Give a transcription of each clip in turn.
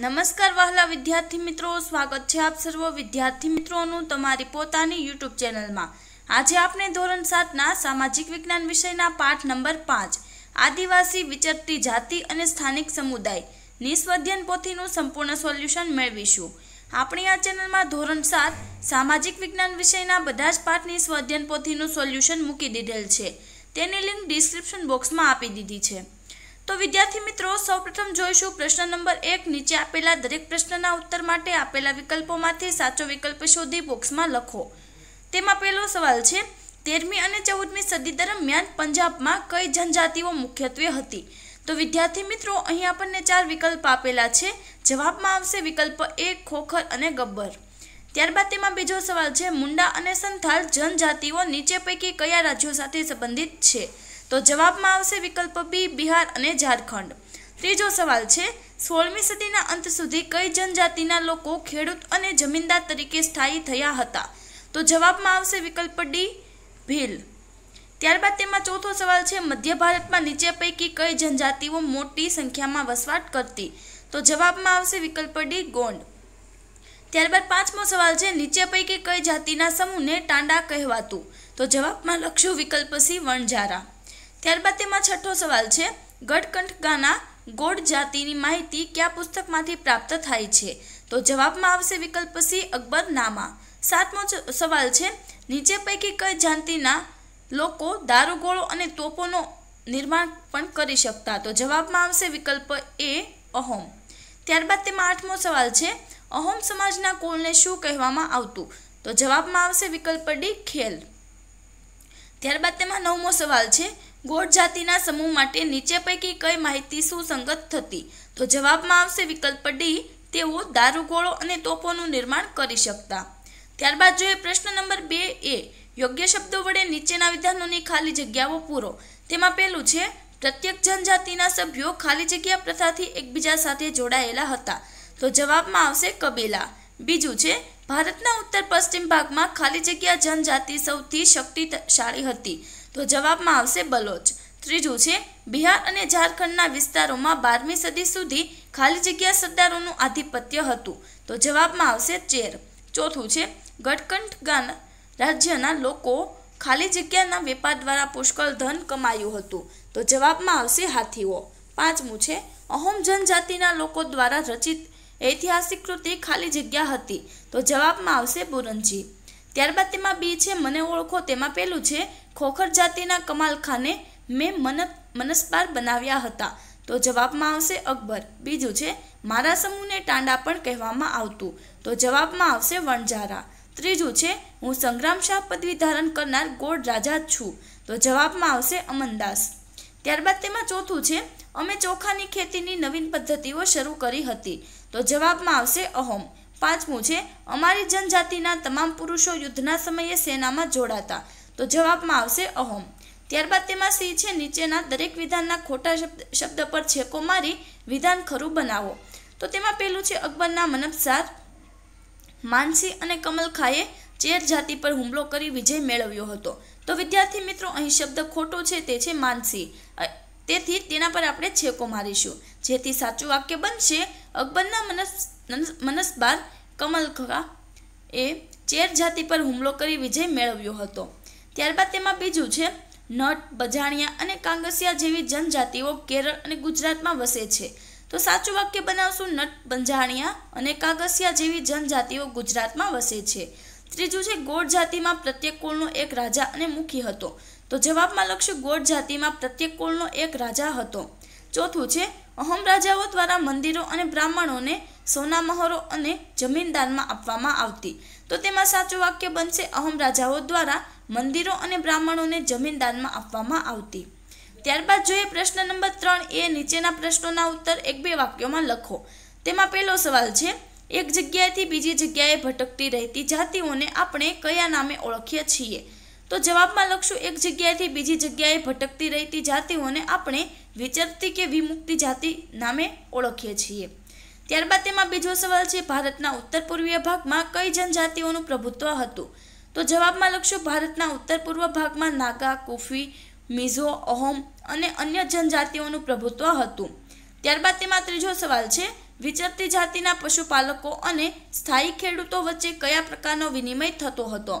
નમસ્કાર વહાલા વિદ્યાર્થી મિત્રો સ્વાગત છે આપ સર્વ વિદ્યાર્થી મિત્રોનું તમારી પોતાની યુટ્યુબ ચેનલમાં આજે આપણે ધોરણ સાતના સામાજિક વિજ્ઞાન વિષયના પાઠ નંબર પાંચ આદિવાસી વિચરતી જાતિ અને સ્થાનિક સમુદાય નિસ્વધ્યન પોથીનું સંપૂર્ણ સોલ્યુશન મેળવીશું આપણી આ ચેનલમાં ધોરણ સાત સામાજિક વિજ્ઞાન વિષયના બધા જ પાઠની સ્વધ્યન પોથીનું સોલ્યુશન મૂકી દીધેલ છે તેની લિંક ડિસ્ક્રિપ્શન બોક્સમાં આપી દીધી છે તો વિદ્યાર્થી મિત્રો સૌપ્રથમ જોઈશું પ્રશ્ન નંબર એક નીચે આપેલા દરેક પ્રશ્નના ઉત્તર માટે આપેલા વિકલ્પોમાંથી સાચો વિકલ્પ શોધી બોક્સમાં લખો તેમાં પહેલો સવાલ છે તેરમી અને ચૌદમી સદી દરમિયાન પંજાબમાં કઈ જનજાતિઓ મુખ્યત્વે હતી તો વિદ્યાર્થી મિત્રો અહીં આપણને ચાર વિકલ્પ આપેલા છે જવાબમાં આવશે વિકલ્પ એ ખોખર અને ગબ્બર ત્યારબાદ તેમાં બીજો સવાલ છે મુંડા અને સંથાલ જનજાતિઓ નીચે પૈકી કયા રાજ્યો સાથે સંબંધિત છે તો જવાબમાં આવશે વિકલ્પ બી બિહાર અને ઝારખંડ ત્રીજો સવાલ છે સોળમી સદીના અંત સુધી કઈ જનજાતિના લોકો ખેડૂત અને જમીનદાર તરીકે સ્થાયી થયા હતા તો જવાબમાં આવશે વિકલ્પ ડી ભીલ ત્યારબાદ તેમાં ચોથો સવાલ છે મધ્ય ભારતમાં નીચે પૈકી કઈ જનજાતિઓ મોટી સંખ્યામાં વસવાટ કરતી તો જવાબમાં આવશે વિકલ્પ ડી ગોંડ ત્યારબાદ પાંચમો સવાલ છે નીચે પૈકી કઈ જાતિના સમૂહને ટાંડા કહેવાતું તો જવાબમાં લખશું વિકલ્પ સી વણઝારા ત્યારબાદ તેમાં છઠ્ઠો સવાલ છે ગઢકંઠકાના ગોળ જાતિની માહિતી કયા પુસ્તકમાંથી પ્રાપ્ત થાય છે તો જવાબમાં આવશે વિકલ્પ સી અકબરનામા સાતમો સવાલ છે નીચે પૈકી કઈ જાતિના લોકો દારૂગોળો અને તોપોનો નિર્માણ પણ કરી શકતા તો જવાબમાં આવશે વિકલ્પ એ અહોમ ત્યારબાદ તેમાં આઠમો સવાલ છે અહોમ સમાજના કુળને શું કહેવામાં આવતું તો જવાબમાં આવશે વિકલ્પ ડી ખેલ ત્યારબાદ તેમાં નવમો સવાલ છે ગોળ જાતિના સમૂહ માટે નીચે પૈકી કઈ માહિતી સુસંગત થતી તો જવાબમાં આવશે વિકલ્પ ડી તેઓ દારૂગોળો અને તોપોનું નિર્માણ કરી શકતા ત્યારબાદ જોઈએ પ્રશ્ન નંબર બે એ યોગ્ય શબ્દો વડે નીચેના વિધાનોની ખાલી જગ્યાઓ પૂરો તેમાં પહેલું છે પ્રત્યેક જનજાતિના સભ્યો ખાલી જગ્યા પ્રથાથી એકબીજા સાથે જોડાયેલા હતા તો જવાબમાં આવશે કબેલા બીજું છે ભારતના ઉત્તર પશ્ચિમ ભાગમાં ખાલી જગ્યા જનજાતિ સૌથી શક્તિશાળી હતી તો જવાબમાં આવશે બલોચ ત્રીજું છે બિહાર અને ઝારખંડના વિસ્તારોમાં બારમી સદી સુધી ખાલી જગ્યા સરદારોનું આધિપત્ય હતું તો જવાબમાં આવશે ચેર ચોથું છે ગટકંઠ રાજ્યના લોકો ખાલી જગ્યાના વેપાર દ્વારા પુષ્કળ ધન કમાયું હતું તો જવાબમાં આવશે હાથીઓ પાંચમું છે અહોમ જનજાતિના લોકો દ્વારા રચિત ઐતિહાસિક કૃતિ ખાલી જગ્યા હતી તો જવાબમાં આવશે બુરંજી ત્યારબાદ તેમાં બી છે મને ઓળખો તેમાં પહેલું છે ખોખર જાતિના કમાલ ખાને મેં મન મનસ્પાર બનાવ્યા હતા તો જવાબમાં આવશે અકબર બીજું છે મારા સમૂહને ટાંડા પણ કહેવામાં આવતું તો જવાબમાં આવશે વણઝારા ત્રીજું છે હું સંગ્રામ શાહ પદવી ધારણ કરનાર ગોળ રાજા છું તો જવાબમાં આવશે અમનદાસ ત્યારબાદ તેમાં ચોથું છે અમે ચોખાની ખેતીની નવીન પદ્ધતિઓ શરૂ કરી હતી તો જવાબમાં આવશે અહોમ પાંચમું છે અમારી જનજાતિના તમામ પુરુષો યુદ્ધના સમયે સેનામાં જોડાતા તો જવાબમાં આવશે અહોમ ત્યારબાદ તેમાં સી છે નીચેના દરેક વિધાનના ખોટા શબ્દ શબ્દ પર છેકો મારી વિધાન ખરું બનાવો તો તેમાં પહેલું છે અકબરના મનબસાર માનસી અને કમલખાએ ચેર જાતિ પર હુમલો કરી વિજય મેળવ્યો હતો તો વિદ્યાર્થી મિત્રો અહીં શબ્દ ખોટો છે તે છે માનસી તેથી તેના પર આપણે છેકો મારીશું જેથી સાચું વાક્ય બનશે અકબરના મનસ મનસબાર કમલખા એ ચેર જાતિ પર હુમલો કરી વિજય મેળવ્યો હતો ત્યારબાદ તેમાં બીજું છે નટ બજાણિયા અને કાંગસિયા જેવી જનજાતિઓ કેરળ અને ગુજરાતમાં વસે છે તો સાચું વાક્ય બનાવશું નટ બંજાણિયા અને કાગસિયા જેવી જનજાતિઓ ગુજરાતમાં વસે છે ત્રીજું છે ગોળ જાતિમાં પ્રત્યેક કુળનો એક રાજા અને મુખી હતો તો જવાબમાં લખશું ગોળ જાતિમાં પ્રત્યેક કુળનો એક રાજા હતો ચોથું છે અહમ રાજાઓ દ્વારા મંદિરો અને બ્રાહ્મણોને સોના મહોરો અને જમીનદારમાં આપવામાં આવતી તો તેમાં સાચું વાક્ય બનશે અહમ રાજાઓ દ્વારા મંદિરો અને બ્રાહ્મણોને જમીન દાનમાં આપવામાં આવતી ત્યારબાદ જોઈએ પ્રશ્ન નંબર ત્રણ એ નીચેના પ્રશ્નોના ઉત્તર એક બે વાક્યોમાં લખો તેમાં પહેલો સવાલ છે એક જગ્યાએથી બીજી જગ્યાએ ભટકતી રહેતી જાતિઓને આપણે કયા નામે ઓળખીએ છીએ તો જવાબમાં લખશું એક જગ્યાએથી બીજી જગ્યાએ ભટકતી રહેતી જાતિઓને આપણે વિચરતી કે વિમુક્તિ જાતિ નામે ઓળખીએ છીએ ત્યારબાદ તેમાં બીજો સવાલ છે ભારતના ઉત્તર પૂર્વીય ભાગમાં કઈ જનજાતિઓનું પ્રભુત્વ હતું તો જવાબમાં લખશો ભારતના ઉત્તર પૂર્વ ભાગમાં નાગા કોફી મિઝો અહોમ અને અન્ય જનજાતિઓનું પ્રભુત્વ હતું ત્યારબાદ તેમાં ત્રીજો સવાલ છે વિચરતી જાતિના પશુપાલકો અને સ્થાયી ખેડૂતો વચ્ચે કયા પ્રકારનો વિનિમય થતો હતો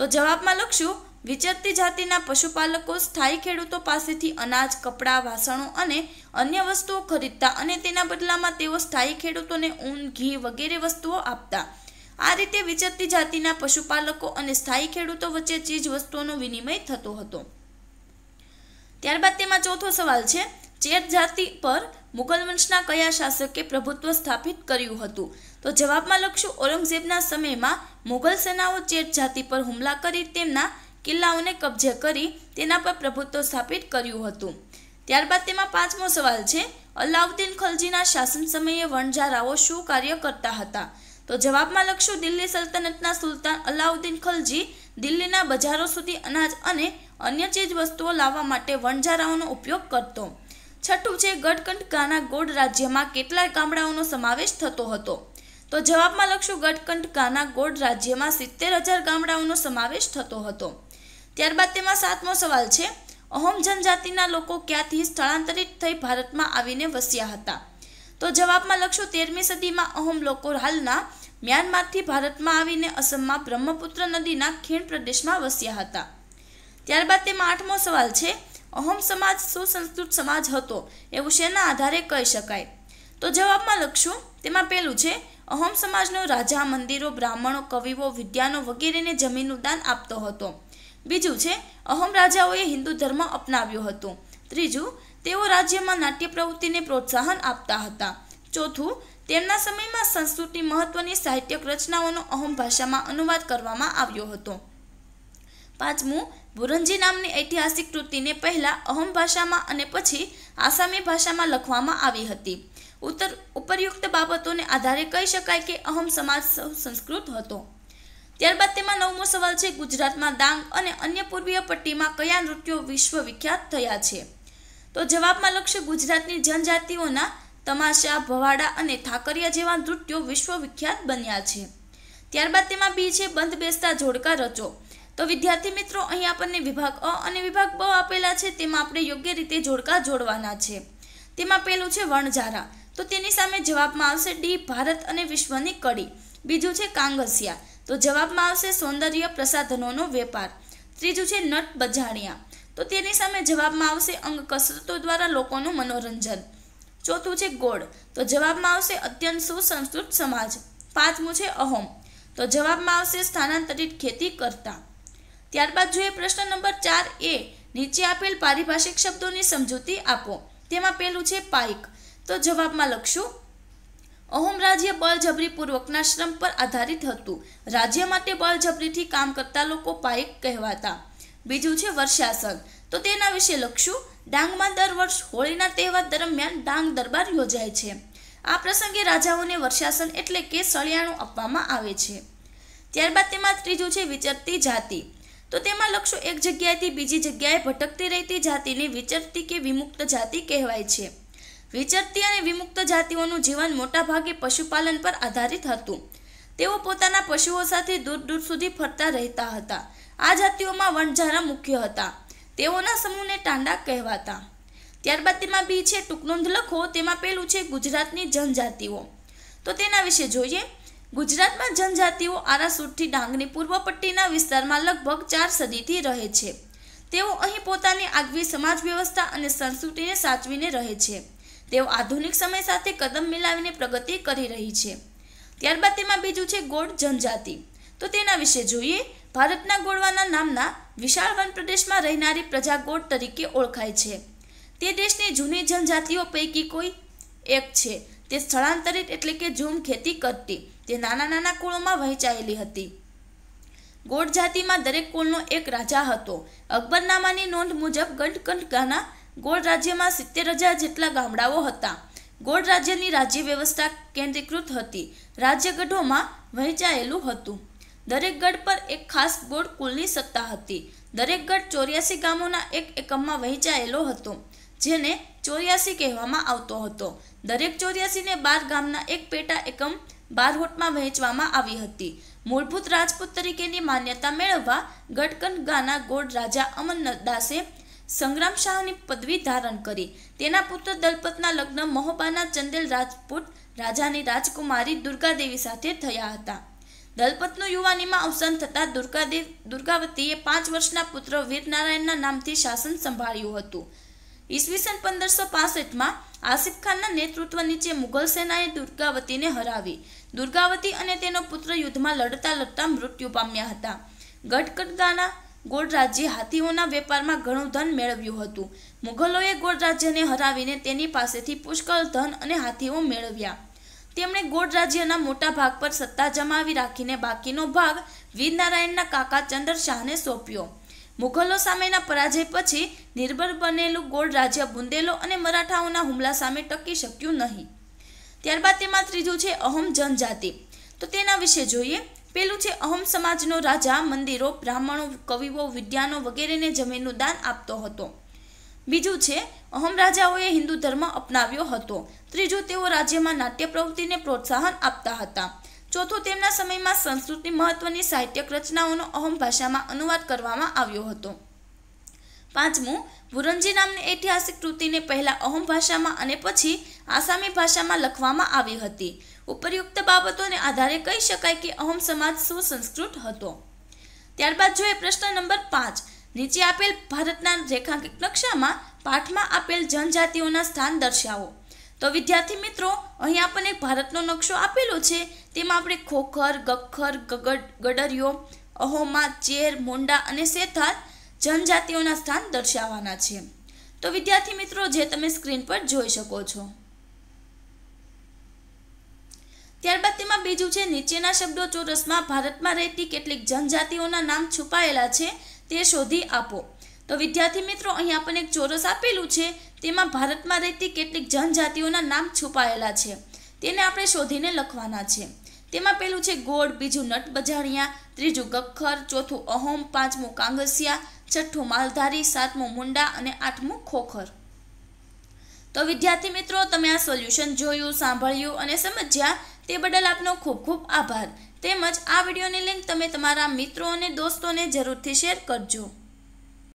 તો જવાબમાં લખશું વિચરતી જાતિના પશુપાલકો સ્થાયી ખેડૂતો પાસેથી અનાજ કપડાં વાસણો અને અન્ય વસ્તુઓ ખરીદતા અને તેના બદલામાં તેઓ સ્થાયી ખેડૂતોને ઊન ઘી વગેરે વસ્તુઓ આપતા આ રીતે વિચરતી જાતિના પશુપાલકો અને સ્થાયી ખેડૂતો વચ્ચે ચીજવસ્તુઓનો વિનિમય થતો હતો ત્યારબાદ તેમાં ચોથો સવાલ છે ચેર જાતિ પર મુઘલ વંશના કયા શાસકે પ્રભુત્વ સ્થાપિત કર્યું હતું તો જવાબમાં લખશું ઔરંગઝેબના સમયમાં મુઘલ સેનાઓ ચેટ જાતિ પર હુમલા કરી તેમના કિલ્લાઓને કબજે કરી તેના પર પ્રભુત્વ સ્થાપિત કર્યું હતું ત્યારબાદ તેમાં પાંચમો સવાલ છે અલાઉદ્દીન ખલજીના શાસન સમયે વણજારાઓ શું કાર્ય કરતા હતા તો જવાબમાં લખશું દિલ્હી સલ્તનતના સુલતાન અલાઉદ્દીન ખલજી દિલ્હીના બજારો સુધી અનાજ અને અન્ય ચીજ વસ્તુઓ લાવવા માટે વણઝારાઓનો ઉપયોગ કરતો છઠ્ઠું છે ગઢકંઠકાના ગોડ રાજ્યમાં કેટલાય ગામડાઓનો સમાવેશ થતો હતો તો જવાબમાં લખશું ગઢકંઠકાના ગોડ રાજ્યમાં સિત્તેર હજાર ગામડાઓનો સમાવેશ થતો હતો ત્યારબાદ તેમાં સાતમો સવાલ છે અહોમ જનજાતિના લોકો ક્યાંથી સ્થળાંતરિત થઈ ભારતમાં આવીને વસ્યા હતા તો જવાબમાં લખશો તેરમી સદીમાં અહમ લોકો હાલના મ્યાનમારથી ભારતમાં આવીને અસમમાં બ્રહ્મપુત્ર નદીના ખીણ પ્રદેશમાં વસ્યા હતા ત્યારબાદ તેમાં આઠમો સવાલ છે અહમ સમાજ સુસંસ્કૃત સમાજ હતો એવું શેના આધારે કહી શકાય તો જવાબમાં લખશું તેમાં પહેલું છે અહમ સમાજનો રાજા મંદિરો બ્રાહ્મણો કવિઓ વિદ્યાનો વગેરેને જમીનનું દાન આપતો હતો બીજું છે અહમ રાજાઓએ હિન્દુ ધર્મ અપનાવ્યો હતો ત્રીજું તેઓ રાજ્યમાં નાટ્ય પ્રવૃત્તિને પ્રોત્સાહન આપતા હતા ચોથું તેમના સમયમાં સંસ્કૃતિ મહત્વની સાહિત્યક રચનાઓનો અહમ ભાષામાં અનુવાદ કરવામાં આવ્યો હતો પાંચમું ભુરંજી નામની ઐતિહાસિક કૃતિને પહેલાં અહમ ભાષામાં અને પછી આસામી ભાષામાં લખવામાં આવી હતી ઉત્તર ઉપરયુક્ત બાબતોને આધારે કહી શકાય કે અહમ સમાજ સંસ્કૃત હતો ત્યારબાદ તેમાં નવમો સવાલ છે ગુજરાતમાં ડાંગ અને અન્ય પૂર્વીય પટ્ટીમાં કયા નૃત્યો વિશ્વ વિખ્યાત થયા છે તો જવાબમાં લખશે ગુજરાતની જનજાતિઓના તમાશા ભવાડા અને ઠાકરિયા જેવા નૃત્યો વિશ્વવિખ્યાત બન્યા છે ત્યારબાદ તેમાં બી છે બંધ બેસતા જોડકા રચો તો વિદ્યાર્થી મિત્રો અહીં આપણને વિભાગ અ અને વિભાગ બ આપેલા છે તેમાં આપણે યોગ્ય રીતે જોડકા જોડવાના છે તેમાં પહેલું છે વણઝારા તો તેની સામે જવાબમાં આવશે ડી ભારત અને વિશ્વની કડી બીજું છે કાંગસિયા તો જવાબમાં આવશે સૌંદર્ય પ્રસાધનોનો વેપાર ત્રીજું છે નટ બજાણિયા તો તેની સામે જવાબમાં આવશે અંગ કસરતો દ્વારા લોકોનું મનોરંજન ચોથું છે ગોળ તો જવાબમાં આવશે અત્યંત સુસંસ્કૃત સમાજ પાંચમું છે અહોમ તો જવાબમાં આવશે સ્થાનાંતરિત ખેતી કરતા ત્યારબાદ જોઈએ પ્રશ્ન નંબર ચાર એ નીચે આપેલ પારિભાષિક શબ્દોની સમજૂતી આપો તેમાં પહેલું છે પાઇક તો જવાબમાં લખશું અહોમ રાજ્ય બળજબરીપૂર્વકના શ્રમ પર આધારિત હતું રાજ્ય માટે બળજબરીથી કામ કરતા લોકો પાઇક કહેવાતા બીજું છે વર્ષાસન તો તેના વિશે લખશું ડાંગમાં દર વર્ષ હોળીના તહેવાર દરમિયાન ડાંગ દરબાર યોજાય છે આ પ્રસંગે રાજાઓને વર્ષાસન એટલે કે સળિયાણું આપવામાં આવે છે ત્યારબાદ તેમાં ત્રીજું છે વિચરતી જાતિ તો તેમાં લખશું એક જગ્યાએથી બીજી જગ્યાએ ભટકતી રહેતી જાતિને વિચરતી કે વિમુક્ત જાતિ કહેવાય છે વિચરતી અને વિમુક્ત જાતિઓનું જીવન મોટાભાગે પશુપાલન પર આધારિત હતું તેઓ પોતાના પશુઓ સાથે દૂર દૂર સુધી ફરતા રહેતા હતા આ જાતિઓમાં વણઝારા મુખ્ય હતા તેઓના સમૂહને ટાંડા કહેવાતા ત્યારબાદ તેમાં બી છે ટૂંકનોંધ લખો તેમાં પહેલું છે ગુજરાતની જનજાતિઓ તો તેના વિશે જોઈએ ગુજરાતમાં જનજાતિઓ આરાસુરથી ડાંગની પૂર્વ પટ્ટીના વિસ્તારમાં લગભગ ચાર સદીથી રહે છે તેઓ અહીં પોતાની આગવી સમાજ વ્યવસ્થા અને સંસ્કૃતિને સાચવીને રહે છે તેઓ આધુનિક સમય સાથે કદમ મિલાવીને પ્રગતિ કરી રહી છે ત્યારબાદ તેમાં બીજું છે ગોળ જનજાતિ તો તેના વિશે જોઈએ ભારતના ગોળવાના નામના વિશાળ વન પ્રદેશમાં રહેનારી પ્રજા ગોળ તરીકે ઓળખાય છે તે દેશની જૂની જનજાતિઓ પૈકી કોઈ એક છે તે સ્થળાંતરિત એટલે કે ઝૂમ ખેતી કરતી તે નાના નાના કુળોમાં વહેંચાયેલી હતી ગોળ જાતિમાં દરેક કુળનો એક રાજા હતો અકબરનામાની નોંધ મુજબ ગઢકંડ ગાના ગોળ રાજ્યમાં સિત્તેર હજાર જેટલા ગામડાઓ હતા ગોળ રાજ્યની રાજ્ય વ્યવસ્થા કેન્દ્રીકૃત હતી રાજ્યગઢોમાં વહેંચાયેલું હતું દરેક ગઢ પર એક ખાસ ગોળ કુલની સત્તા હતી દરેક ગઢ ચોર્યાસી ગામોના એક એકમમાં વહેંચાયેલો હતો જેને ચોર્યાસી કહેવામાં આવતો હતો દરેક ચોર્યાસીને બાર ગામના એક પેટા એકમ બારહોટમાં વહેંચવામાં આવી હતી મૂળભૂત રાજપૂત તરીકેની માન્યતા મેળવવા ગઢકન ગાના ગોળ રાજા અમરનાથ દાસે સંગ્રામ શાહની પદવી ધારણ કરી તેના પુત્ર દલપતના લગ્ન મહોબાના ચંદેલ રાજપૂત રાજાની રાજકુમારી દુર્ગાદેવી સાથે થયા હતા દલપતનું યુવાનીમાં અવસાન થતાં દુર્ગાદેવ દુર્ગાવતીએ પાંચ વર્ષના પુત્ર વીરનારાયણના નામથી શાસન સંભાળ્યું હતું ઈસવીસન પંદરસો પાસઠમાં આસિફ ખાનના નેતૃત્વ નીચે મુઘલ સેનાએ દુર્ગાવતીને હરાવી દુર્ગાવતી અને તેનો પુત્ર યુદ્ધમાં લડતા લડતા મૃત્યુ પામ્યા હતા ગઢકડગાના ગોળ રાજ્યે હાથીઓના વેપારમાં ઘણું ધન મેળવ્યું હતું મુઘલોએ ગોળ રાજ્યને હરાવીને તેની પાસેથી પુષ્કળ ધન અને હાથીઓ મેળવ્યા તેમણે ગોળ રાજ્યના મોટા ભાગ પર સત્તા જમાવી રાખીને બાકીનો ભાગ વીરનારાયણના કાકા ચંદ્ર શાહને સોંપ્યો મુઘલો સામેના પરાજય પછી નિર્ભર બનેલું ગોળ રાજ્ય બુંદેલો અને મરાઠાઓના હુમલા સામે ટકી શક્યું નહીં ત્યારબાદ તેમાં ત્રીજું છે અહમ જનજાતિ તો તેના વિશે જોઈએ પેલું છે અહમ સમાજનો રાજા મંદિરો બ્રાહ્મણો કવિઓ વિદ્યાનો વગેરેને જમીનનું દાન આપતો હતો બીજું છે અહમ રાજાઓએ હિન્દુ ધર્મ અપનાવ્યો હતો ત્રીજું તેઓ રાજ્યમાં નાટ્ય પ્રવૃત્તિને પ્રોત્સાહન આપતા હતા ચોથું તેમના સમયમાં સંસ્કૃતની મહત્વની સાહિત્યક રચનાઓનો અહમ ભાષામાં અનુવાદ કરવામાં આવ્યો હતો પાંચમું ભુરંજી નામની ઐતિહાસિક કૃતિને પહેલા અહમ ભાષામાં અને પછી આસામી ભાષામાં લખવામાં આવી હતી ઉપરયુક્ત બાબતોને આધારે કહી શકાય કે અહમ સમાજ સુસંસ્કૃત હતો ત્યારબાદ જોઈએ પ્રશ્ન નંબર પાંચ નીચે આપેલ ભારતના રેખાંકિત નકશામાં પાઠમાં આપેલ જનજાતિઓના સ્થાન દર્શાવો તો વિદ્યાર્થી મિત્રો અહીં આપણને ભારતનો નકશો આપેલો છે તેમાં આપણે ખોખર ગખર ગગડ ગડરિયો અહોમા ચેર મોંડા અને સેથાર જનજાતિઓના સ્થાન દર્શાવવાના છે તો વિદ્યાર્થી મિત્રો જે તમે સ્ક્રીન પર જોઈ શકો છો ત્યારબાદ તેમાં બીજું છે નીચેના શબ્દો ચોરસમાં ભારતમાં રહેતી કેટલીક જનજાતિઓના નામ છુપાયેલા છે તે શોધી આપો તો વિદ્યાર્થી મિત્રો અહીં આપણને એક ચોરસ આપેલું છે તેમાં ભારતમાં રહેતી કેટલીક જનજાતિઓના નામ છુપાયેલા છે તેને આપણે શોધીને લખવાના છે તેમાં પેલું છે ગોળ બીજું નટ બજાણિયા ત્રીજું ગખર ચોથું અહોમ પાંચમું કાંગસિયા છઠ્ઠું માલધારી સાતમું મુંડા અને આઠમું ખોખર તો વિદ્યાર્થી મિત્રો તમે આ સોલ્યુશન જોયું સાંભળ્યું અને સમજ્યા તે બદલ આપનો ખૂબ ખૂબ આભાર તેમજ આ વિડીયોની લિંક તમે તમારા મિત્રો અને દોસ્તોને જરૂરથી શેર કરજો